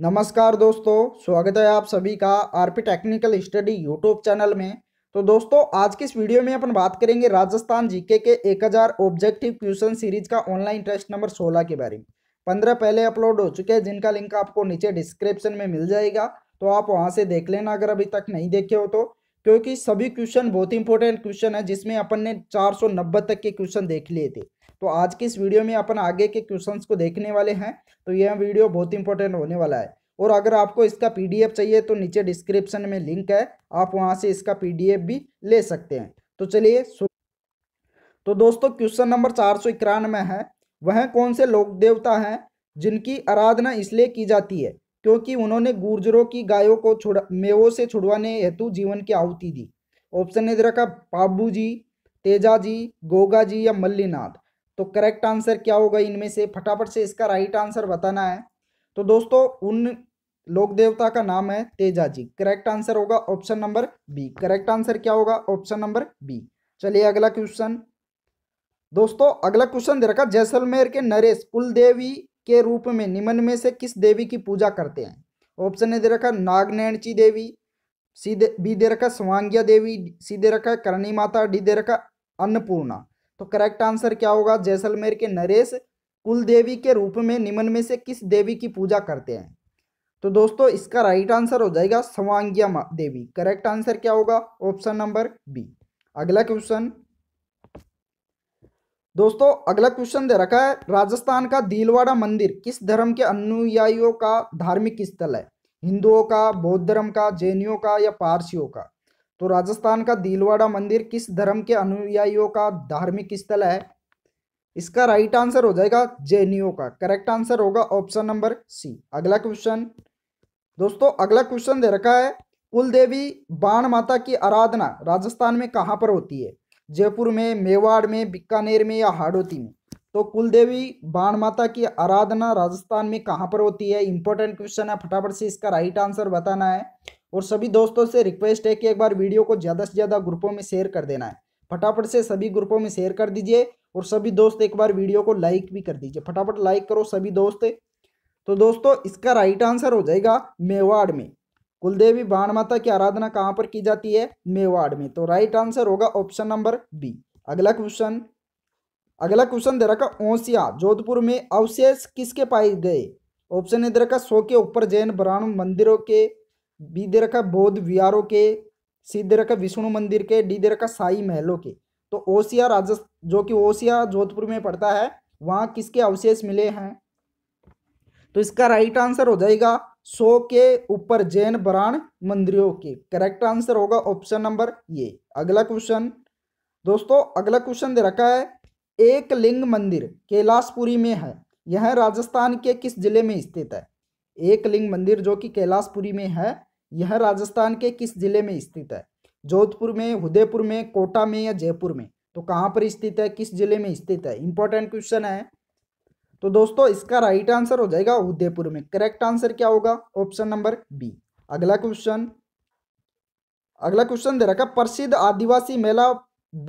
नमस्कार दोस्तों स्वागत है आप सभी का RP technical study YouTube channel में तो दोस्तों आज की इस वीडियो में अपन बात करेंगे राजस्थान जीके के 1000 ऑब्जेक्टिव क्वेश्चन सीरीज का ऑनलाइन टेस्ट नंबर 16 के बारे में पंद्रह पहले अपलोड हो चुके हैं जिनका लिंक आपको नीचे डिस्क्रिप्शन में मिल जाएगा तो आप वहाँ से देख लेना अगर अभी तक नहीं देखे हो तो क्योंकि सभी क्वेश्चन बहुत इंपॉर्टेंट क्वेश्चन है जिसमें अपन ने चार तक के क्वेश्चन देख लिए थे तो आज की इस वीडियो में अपन आगे के क्वेश्चंस को देखने वाले हैं तो यह वीडियो बहुत इंपॉर्टेंट होने वाला है और अगर आपको इसका पीडीएफ चाहिए तो नीचे डिस्क्रिप्शन में लिंक है आप वहाँ से इसका पीडीएफ भी ले सकते हैं तो चलिए तो दोस्तों क्वेश्चन नंबर चार सौ इक्यानवे है वह कौन से लोक देवता हैं जिनकी आराधना इसलिए की जाती है क्योंकि उन्होंने गुर्जरों की गायों को छुड़ा मेवों से छुड़वाने हेतु जीवन की आहुति दी ऑप्शन इधर का पाबू जी तेजा जी गोगा जी या मल्लीनाथ तो करेक्ट आंसर क्या होगा इनमें से फटाफट से इसका राइट आंसर बताना है तो दोस्तों उन लोक देवता का नाम है तेजाजी करेक्ट आंसर होगा option number B correct answer क्या होगा ऑप्शन नंबर बी चलिए अगला क्वेश्चन दोस्तों अगला क्वेश्चन दे रखा जैसलमेर के नरेश कुल देवी के रूप में निम्न में से किस देवी की पूजा करते हैं ऑप्शन ने दे रखा नागनैणची देवी सीधे बी दे रखा स्वांग्या देवी सी दे रखा करणी माता डी दे रखा अन्नपूर्णा तो करेक्ट आंसर क्या होगा जैसलमेर के नरेश कुल देवी के रूप में निम्न में से किस देवी की पूजा करते हैं तो दोस्तों इसका राइट आंसर हो जाएगा सवांगिया देवी करेक्ट आंसर क्या होगा ऑप्शन नंबर बी अगला क्वेश्चन दोस्तों अगला क्वेश्चन दे रखा है राजस्थान का दीलवाड़ा मंदिर किस धर्म के अनुयायियों का धार्मिक स्थल है हिंदुओं का बौद्ध धर्म का जैनियों का या पारसियों का तो राजस्थान का दीलवाड़ा मंदिर किस धर्म के अनुयायियों का धार्मिक स्थल है इसका राइट आंसर हो जाएगा जैनियों का करेक्ट आंसर होगा ऑप्शन नंबर सी अगला क्वेश्चन दोस्तों अगला क्वेश्चन दे रखा है कुल देवी बाण माता की आराधना राजस्थान में कहाँ पर होती है जयपुर में मेवाड़ में बीकानेर में या हाड़ोती में तो कुल देवी बाण माता की आराधना राजस्थान में कहाँ पर होती है इंपॉर्टेंट क्वेश्चन है फटाफट से इसका राइट आंसर बताना है और सभी दोस्तों से रिक्वेस्ट है कि एक बार वीडियो को ज़्यादा से ज़्यादा ग्रुपों में शेयर कर देना है फटाफट से सभी ग्रुपों में शेयर कर दीजिए और सभी दोस्त एक बार वीडियो को लाइक भी कर दीजिए फटाफट लाइक करो सभी दोस्त तो दोस्तों इसका राइट आंसर हो जाएगा मेवाड़ में कुलदेवी बाण माता की आराधना कहाँ पर की जाती है मेवाड़ में तो राइट आंसर होगा ऑप्शन नंबर बी अगला क्वेश्चन अगला क्वेश्चन दे रखा ओसिया जोधपुर में अवशेष किसके पाए गए ऑप्शन है दे रखा सो के ऊपर जैन ब्राह्मण मंदिरों के बी दे रखा बौद्ध विहारों के सी दे रखा विष्णु मंदिर के डी दे रखा साई महलों के तो ओसिया राजस्थ जो कि ओसिया जोधपुर में पड़ता है वहाँ किसके अवशेष मिले हैं तो इसका राइट आंसर हो जाएगा सौ के ऊपर जैन बराण मंदिरों के करेक्ट आंसर होगा ऑप्शन नंबर ये अगला क्वेश्चन दोस्तों अगला क्वेश्चन दे रखा है एक लिंग मंदिर कैलाशपुरी में है यह राजस्थान के किस जिले में स्थित है एक लिंग मंदिर जो कि कैलाशपुरी में है यह राजस्थान के किस जिले में स्थित है जोधपुर में उदयपुर में कोटा में या जयपुर में तो कहाँ पर स्थित है किस जिले में स्थित है इंपॉर्टेंट क्वेश्चन है तो दोस्तों इसका राइट आंसर हो जाएगा उदयपुर में करेक्ट आंसर क्या होगा ऑप्शन नंबर बी अगला क्वेश्चन अगला क्वेश्चन दे रखा प्रसिद्ध आदिवासी मेला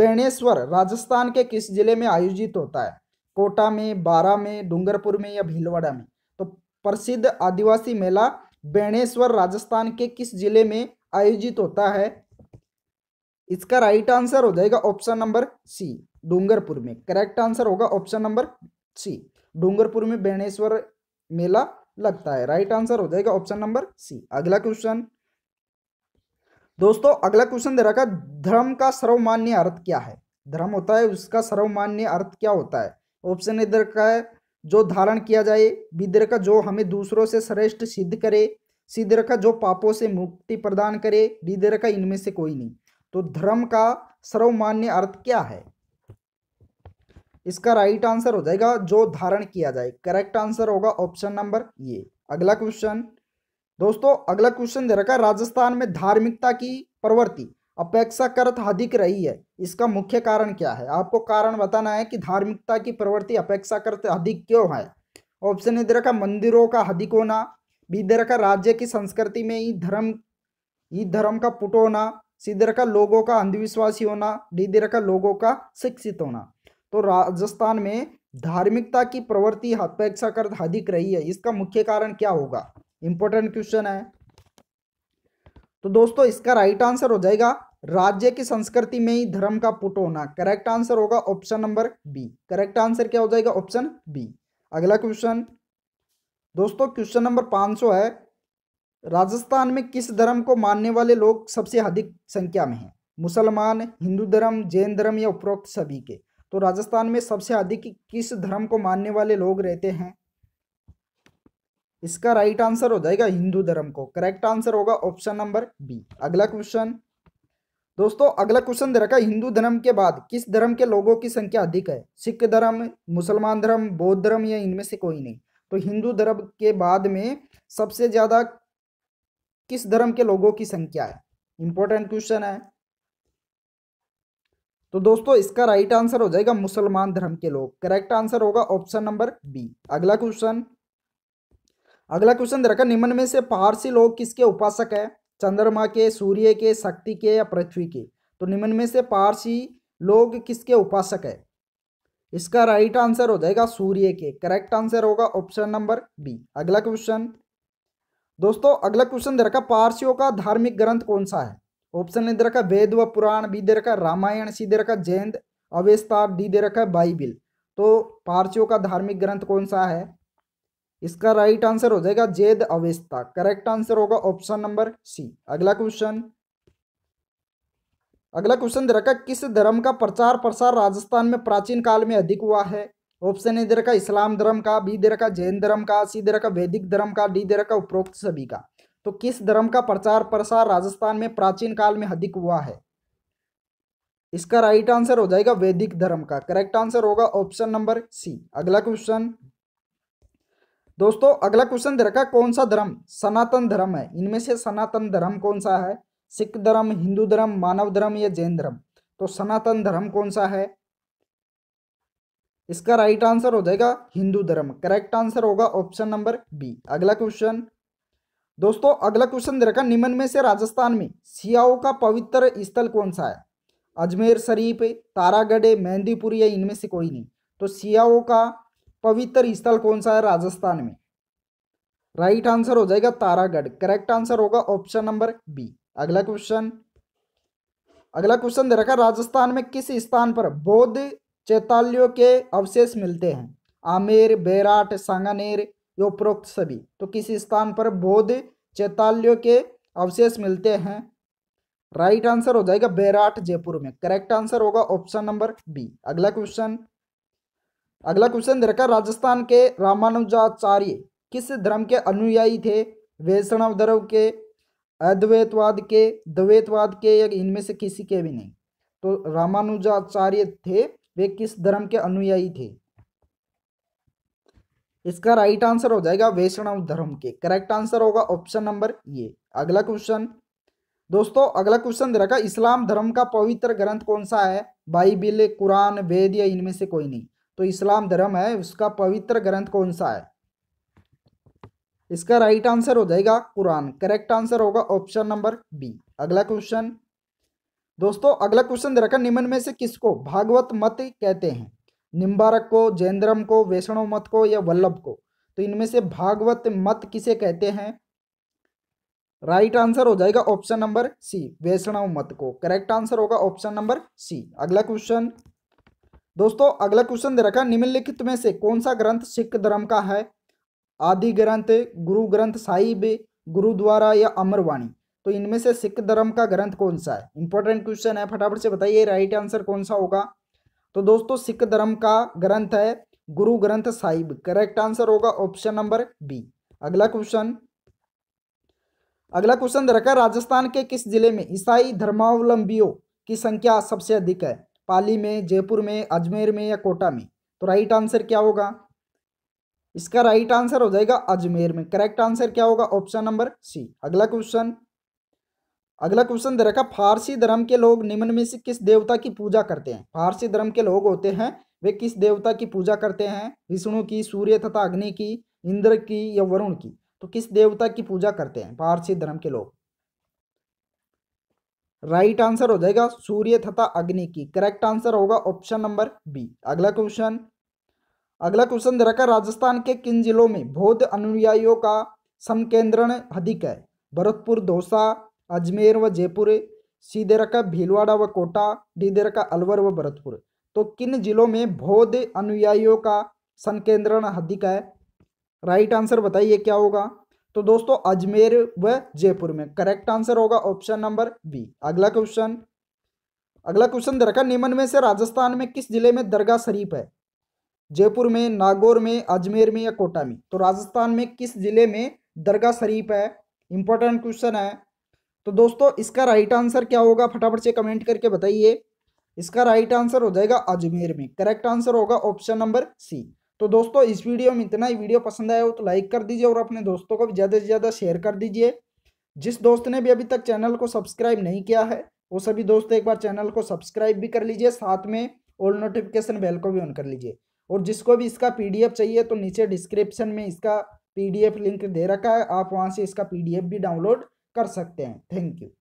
बेणेश्वर राजस्थान के किस जिले में आयोजित होता है कोटा में बारा में डूंगरपुर में या भीलवाड़ा में तो प्रसिद्ध आदिवासी मेला बेणेश्वर राजस्थान के किस जिले में आयोजित होता है इसका राइट आंसर हो जाएगा ऑप्शन नंबर सी डूंगरपुर में करेक्ट आंसर होगा ऑप्शन नंबर सी डूंगरपुर में बेणेश्वर मेला लगता है राइट आंसर हो जाएगा ऑप्शन नंबर सी अगला क्वेश्चन दोस्तों अगला क्वेश्चन दे रखा धर्म का सर्वमान्य अर्थ क्या है धर्म होता है उसका सर्वमान्य अर्थ क्या होता है ऑप्शन इधर का है जो धारण किया जाए विद्र का जो हमें दूसरों से श्रेष्ठ सिद्ध करे सिद्ध का जो पापों से मुक्ति प्रदान करे विद्र का इनमें से कोई नहीं तो धर्म का सर्वमान्य अर्थ क्या है इसका राइट आंसर हो जाएगा जो धारण किया जाए करेक्ट आंसर होगा ऑप्शन नंबर ये अगला क्वेश्चन दोस्तों अगला क्वेश्चन दे रखा राजस्थान में धार्मिकता की प्रवृत्ति अपेक्षाकृत अधिक रही है इसका मुख्य कारण क्या है आपको कारण बताना है कि धार्मिकता की प्रवृत्ति अपेक्षाकृत अधिक क्यों है ऑप्शन ए दे रखा मंदिरों का अधिक होना बी दे रखा राज्य की संस्कृति में ही धर्म ई धर्म का पुट होना सी दे रखा लोगों का अंधविश्वासी होना डी दे रखा लोगों का शिक्षित होना तो राजस्थान में धार्मिकता की प्रवृत्ति अपेक्षाकृत अधिक रही है इसका मुख्य कारण क्या होगा इंपॉर्टेंट क्वेश्चन है तो दोस्तों इसका राइट आंसर हो जाएगा राज्य की संस्कृति में ही धर्म का पुट होना करेक्ट आंसर होगा option number B correct answer क्या हो जाएगा ऑप्शन बी अगला क्वेश्चन दोस्तों क्वेश्चन नंबर पांच सौ है राजस्थान में किस धर्म को मानने वाले लोग सबसे अधिक संख्या में है मुसलमान हिंदू धर्म जैन धर्म या उपरोक्त सभी के तो राजस्थान में सबसे अधिक किस धर्म को मानने वाले लोग रहते हैं इसका राइट आंसर हो जाएगा हिंदू धर्म को करेक्ट आंसर होगा ऑप्शन नंबर बी अगला क्वेश्चन दोस्तों अगला क्वेश्चन दे रखा हिंदू धर्म के बाद किस धर्म के लोगों की संख्या अधिक है सिख धर्म मुसलमान धर्म बौद्ध धर्म या इनमें से कोई नहीं तो हिंदू धर्म के बाद में सबसे ज़्यादा किस धर्म के लोगों की संख्या है इंपॉर्टेंट क्वेश्चन है तो दोस्तों इसका राइट आंसर हो जाएगा मुसलमान धर्म के लोग करेक्ट आंसर होगा ऑप्शन नंबर बी अगला क्वेश्चन अगला क्वेश्चन देखा निम्न में से पारसी लोग किसके उपासक है चंद्रमा के सूर्य के शक्ति के या पृथ्वी के तो निम्न में से पारसी लोग किसके उपासक है इसका राइट आंसर हो जाएगा सूर्य के करेक्ट आंसर होगा ऑप्शन नंबर बी अगला क्वेश्चन दोस्तों अगला क्वेश्चन देखा पारसियों का धार्मिक ग्रंथ कौन सा है ऑप्शन दे रखा वेद व पुराण बी दे रखा रामायण सी दे रखा जैन अवेस्ता डी दे रखा बाइबिल तो पारसियों का धार्मिक ग्रंथ कौन सा है इसका राइट आंसर हो जाएगा जेद अवेस्ता करेक्ट आंसर होगा ऑप्शन नंबर सी अगला क्वेश्चन अगला क्वेश्चन दे रखा किस धर्म का प्रचार प्रसार राजस्थान में प्राचीन काल में अधिक हुआ है ऑप्शन ए दे रखा इस्लाम धर्म का बी दे रखा जैन धर्म का सी दे रखा वैदिक धर्म का डी दे रखा उपरोक्त सभी का तो किस धर्म का प्रचार प्रसार राजस्थान में प्राचीन काल में अधिक हुआ है इसका राइट आंसर हो जाएगा वैदिक धर्म का करेक्ट आंसर होगा ऑप्शन नंबर सी अगला क्वेश्चन दोस्तों अगला क्वेश्चन दे रखा कौन सा धर्म सनातन धर्म है इनमें से सनातन धर्म कौन सा है सिख धर्म हिंदू धर्म मानव धर्म या जैन धर्म तो सनातन धर्म कौन सा है इसका राइट आंसर हो जाएगा हिंदू धर्म करेक्ट आंसर होगा ऑप्शन नंबर बी अगला क्वेश्चन दोस्तों अगला क्वेश्चन दे रखा निम्न में से राजस्थान में सियाओं का पवित्र स्थल कौन सा है अजमेर शरीफ तारागढ़ मेहंदीपुरी या इनमें से कोई नहीं तो सियाओं का पवित्र स्थल कौन सा है राजस्थान में राइट आंसर हो जाएगा तारागढ़ करेक्ट आंसर होगा ऑप्शन नंबर बी अगला क्वेश्चन अगला क्वेश्चन दे रखा राजस्थान में किस स्थान पर बौद्ध चैतालियों के अवशेष मिलते हैं आमेर बैराट सांगानेर ये उपरोक्त सभी तो किस स्थान पर बौद्ध चैताल्यों के अवशेष मिलते हैं राइट आंसर हो जाएगा बैराट जयपुर में करेक्ट आंसर होगा ऑप्शन नंबर बी अगला क्वेश्चन अगला क्वेश्चन दे रखा राजस्थान के रामानुजाचार्य किस धर्म के अनुयायी थे वैष्णव धर्म के अद्वैतवाद के द्वैतवाद के या इनमें से किसी के भी नहीं तो रामानुजाचार्य थे वे किस धर्म के अनुयायी थे इसका राइट आंसर हो जाएगा वैष्णव धर्म के करेक्ट आंसर होगा ऑप्शन नंबर ये अगला क्वेश्चन दोस्तों अगला क्वेश्चन दे रखा इस्लाम धर्म का पवित्र ग्रंथ कौन सा है बाइबिल कुरान वेद या इनमें से कोई नहीं तो इस्लाम धर्म है उसका पवित्र ग्रंथ कौन सा है इसका राइट आंसर हो जाएगा कुरान करेक्ट आंसर होगा ऑप्शन नंबर बी अगला क्वेश्चन दोस्तों अगला क्वेश्चन दे रखा निम्न में से किसको भागवत मत कहते हैं निम्बारक को जैनद्रम को वैष्णव मत को या वल्लभ को तो इनमें से भागवत मत किसे कहते हैं राइट आंसर हो जाएगा ऑप्शन नंबर सी वैष्णव मत को करेक्ट आंसर होगा ऑप्शन नंबर सी अगला क्वेश्चन दोस्तों अगला क्वेश्चन दे रखा निम्नलिखित में से कौन सा ग्रंथ सिख धर्म का है आदि ग्रंथ गुरु ग्रंथ साहिब गुरुद्वारा या अमरवाणी तो इनमें से सिख धर्म का ग्रंथ कौन सा है इंपॉर्टेंट क्वेश्चन है फटाफट से बताइए राइट आंसर कौन सा होगा तो दोस्तों सिख धर्म का ग्रंथ है गुरु ग्रंथ साहिब करेक्ट आंसर होगा ऑप्शन नंबर बी अगला क्वेश्चन अगला क्वेश्चन रखा राजस्थान के किस जिले में ईसाई धर्मावलंबियों की संख्या सबसे अधिक है पाली में जयपुर में अजमेर में या कोटा में तो राइट आंसर क्या होगा इसका राइट आंसर हो जाएगा अजमेर में करेक्ट आंसर क्या होगा ऑप्शन नंबर सी अगला क्वेश्चन अगला क्वेश्चन दे रखा फारसी धर्म के लोग निम्न में से किस देवता की पूजा करते हैं फारसी धर्म के लोग होते हैं वे किस देवता की पूजा करते हैं विष्णु की सूर्य तथा अग्नि की इंद्र की या वरुण की तो किस देवता की पूजा करते हैं फारसी धर्म के लोग राइट right आंसर हो जाएगा सूर्य तथा अग्नि की करेक्ट आंसर होगा ऑप्शन नंबर बी अगला क्वेश्चन अगला क्वेश्चन दे रखा राजस्थान के किन जिलों में बौद्ध अनुयायियों का समकेंद्रण अधिक है भरतपुर दौसा अजमेर व जयपुर सी दे रखा भीलवाड़ा व कोटा डी दे रखा अलवर व भरतपुर तो किन जिलों में बौद्ध अनुयायियों का संकेंद्रण अधिक है राइट आंसर बताइए क्या होगा तो दोस्तों अजमेर व जयपुर में करेक्ट आंसर होगा ऑप्शन नंबर बी अगला क्वेश्चन अगला क्वेश्चन रखा निम्न में से राजस्थान में किस जिले में दरगाह शरीफ है जयपुर में नागौर में अजमेर में या कोटा में तो राजस्थान में किस जिले में दरगाह शरीफ है इंपॉर्टेंट क्वेश्चन है तो दोस्तों इसका राइट आंसर क्या होगा फटाफट से कमेंट करके बताइए इसका राइट आंसर हो जाएगा अजमेर में करेक्ट आंसर होगा ऑप्शन नंबर सी तो दोस्तों इस वीडियो में इतना ही वीडियो पसंद आया हो तो लाइक कर दीजिए और अपने दोस्तों को भी ज़्यादा से ज़्यादा शेयर कर दीजिए जिस दोस्त ने भी अभी तक चैनल को सब्सक्राइब नहीं किया है वो सभी दोस्त एक बार चैनल को सब्सक्राइब भी कर लीजिए साथ में ऑल नोटिफिकेशन बेल को भी ऑन कर लीजिए और जिसको भी इसका पीडीएफ चाहिए तो नीचे डिस्क्रिप्शन में इसका पीडीएफ लिंक दे रखा है आप वहाँ से इसका पीडीएफ भी डाउनलोड कर सकते हैं थैंक यू